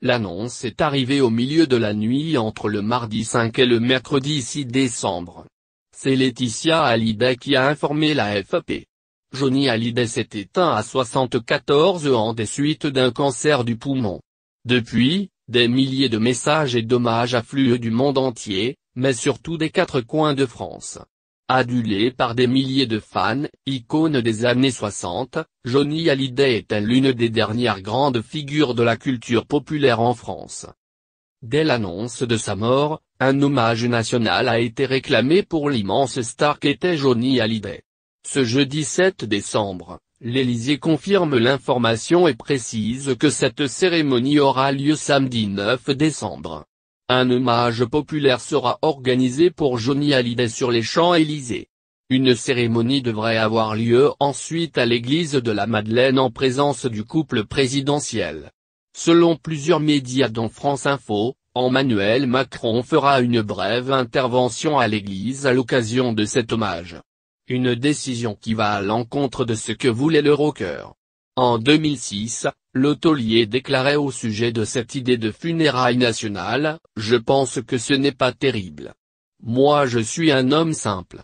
L'annonce est arrivée au milieu de la nuit entre le mardi 5 et le mercredi 6 décembre. C'est Laetitia Hallyday qui a informé la FAP. Johnny Hallyday s'est éteint à 74 ans des suites d'un cancer du poumon. Depuis, des milliers de messages et d'hommages affluent du monde entier, mais surtout des quatre coins de France. Adulé par des milliers de fans, icône des années 60, Johnny Hallyday est l'une des dernières grandes figures de la culture populaire en France. Dès l'annonce de sa mort, un hommage national a été réclamé pour l'immense star qu'était Johnny Hallyday. Ce jeudi 7 décembre, l'Élysée confirme l'information et précise que cette cérémonie aura lieu samedi 9 décembre. Un hommage populaire sera organisé pour Johnny Hallyday sur les Champs-Élysées. Une cérémonie devrait avoir lieu ensuite à l'église de la Madeleine en présence du couple présidentiel. Selon plusieurs médias dont France Info, Emmanuel Macron fera une brève intervention à l'église à l'occasion de cet hommage. Une décision qui va à l'encontre de ce que voulait le rocker. En 2006, L'hôtelier déclarait au sujet de cette idée de funérailles nationales, « Je pense que ce n'est pas terrible. Moi je suis un homme simple,